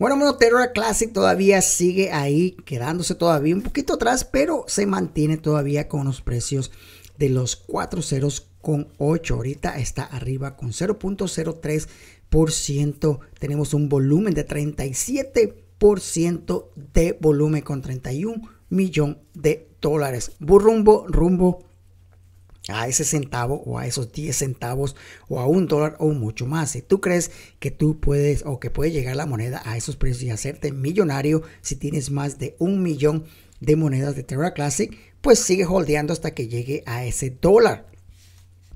Bueno, Montero Terror Classic todavía sigue ahí, quedándose todavía un poquito atrás, pero se mantiene todavía con los precios de los 40,8. ceros con 8. Ahorita está arriba con 0.03%. Tenemos un volumen de 37% de volumen con 31 millones de dólares. Burrumbo, rumbo a ese centavo o a esos 10 centavos o a un dólar o mucho más. Si tú crees que tú puedes o que puede llegar la moneda a esos precios y hacerte millonario si tienes más de un millón de monedas de Terra Classic, pues sigue holdeando hasta que llegue a ese dólar.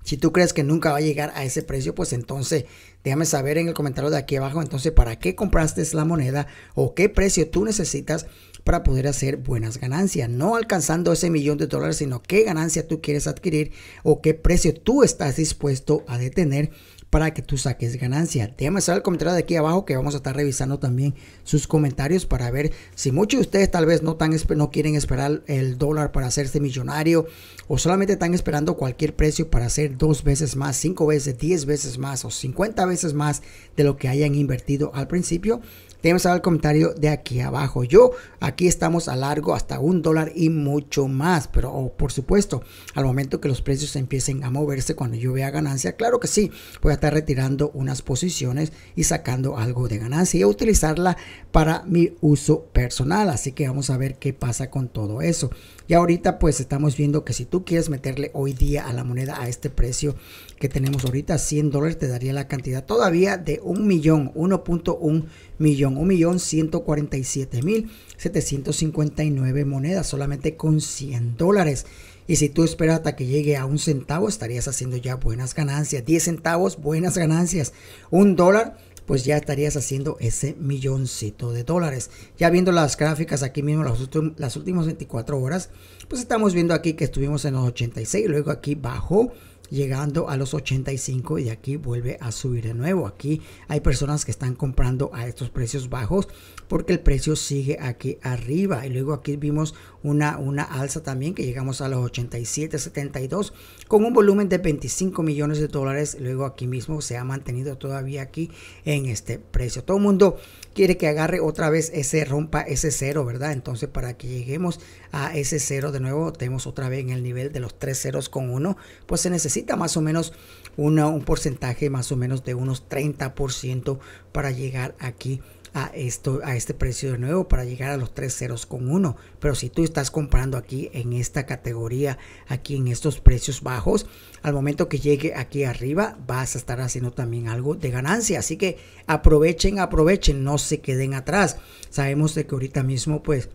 Si tú crees que nunca va a llegar a ese precio, pues entonces déjame saber en el comentario de aquí abajo entonces para qué compraste la moneda o qué precio tú necesitas para poder hacer buenas ganancias, no alcanzando ese millón de dólares, sino qué ganancia tú quieres adquirir o qué precio tú estás dispuesto a detener para que tú saques ganancia. Déjame saber el comentario de aquí abajo que vamos a estar revisando también sus comentarios para ver si muchos de ustedes tal vez no, tan, no quieren esperar el dólar para hacerse millonario o solamente están esperando cualquier precio para hacer dos veces más, cinco veces, diez veces más o cincuenta veces más de lo que hayan invertido al principio. Déjame saber el comentario de aquí abajo. Yo aquí estamos a largo hasta un dólar y mucho más, pero oh, por supuesto, al momento que los precios empiecen a moverse cuando yo vea ganancia, claro que sí, pues estar retirando unas posiciones y sacando algo de ganancia y utilizarla para mi uso personal. Así que vamos a ver qué pasa con todo eso. Y ahorita pues estamos viendo que si tú quieres meterle hoy día a la moneda a este precio que tenemos ahorita, 100 dólares te daría la cantidad todavía de un millón, 1.1 millón, un millón 147 mil 759 monedas solamente con 100 dólares. Y si tú esperas hasta que llegue a un centavo, estarías haciendo ya buenas ganancias. 10 centavos, buenas ganancias. Un dólar, pues ya estarías haciendo ese milloncito de dólares. Ya viendo las gráficas aquí mismo, las, las últimas 24 horas, pues estamos viendo aquí que estuvimos en los 86, luego aquí bajó llegando a los 85 y de aquí vuelve a subir de nuevo. Aquí hay personas que están comprando a estos precios bajos porque el precio sigue aquí arriba y luego aquí vimos una, alza también que llegamos a los 87.72 con un volumen de 25 millones de dólares. Luego aquí mismo se ha mantenido todavía aquí en este precio. Todo el mundo quiere que agarre otra vez ese rompa ese cero, ¿verdad? Entonces para que lleguemos a ese cero de nuevo, tenemos otra vez en el nivel de los tres ceros con uno, pues se necesita más o menos una, un porcentaje más o menos de unos 30% para llegar aquí a, esto, a este precio de nuevo para llegar a los tres ceros con uno. Pero si tú estás comprando aquí en esta categoría, aquí en estos precios bajos, al momento que llegue aquí arriba vas a estar haciendo también algo de ganancia. Así que aprovechen, aprovechen, no se queden atrás. Sabemos de que ahorita mismo pues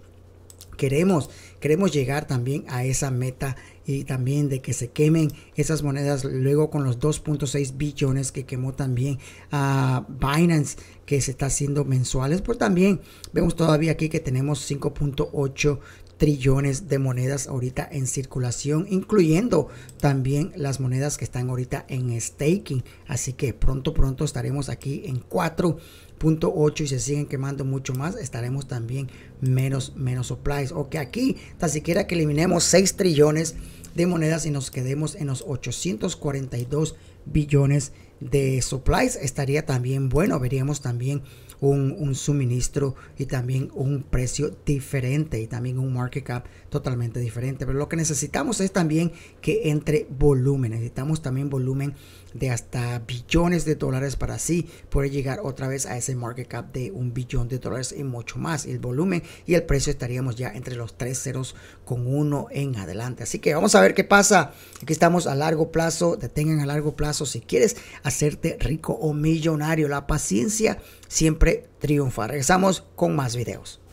queremos, queremos llegar también a esa meta y también de que se quemen esas monedas luego con los 2.6 billones que quemó también a Binance que se está haciendo mensuales, por pues también vemos todavía aquí que tenemos 5.8 trillones de monedas ahorita en circulación, incluyendo también las monedas que están ahorita en staking. Así que pronto, pronto estaremos aquí en 4 8 y se siguen quemando mucho más, estaremos también menos, menos supplies. O que aquí tan siquiera que eliminemos 6 trillones de monedas y nos quedemos en los 842 billones de supplies, estaría también bueno. Veríamos también un, un suministro y también un precio diferente y también un market cap totalmente diferente. Pero lo que necesitamos es también que entre volumen. Necesitamos también volumen de hasta billones de dólares para así poder llegar otra vez a ese market cap de un billón de dólares y mucho más. El volumen y el precio estaríamos ya entre los tres ceros con uno en adelante. Así que vamos a ver qué pasa. Aquí estamos a largo plazo. Detengan a largo plazo si quieres hacerte rico o millonario. La paciencia siempre triunfa. Regresamos con más videos.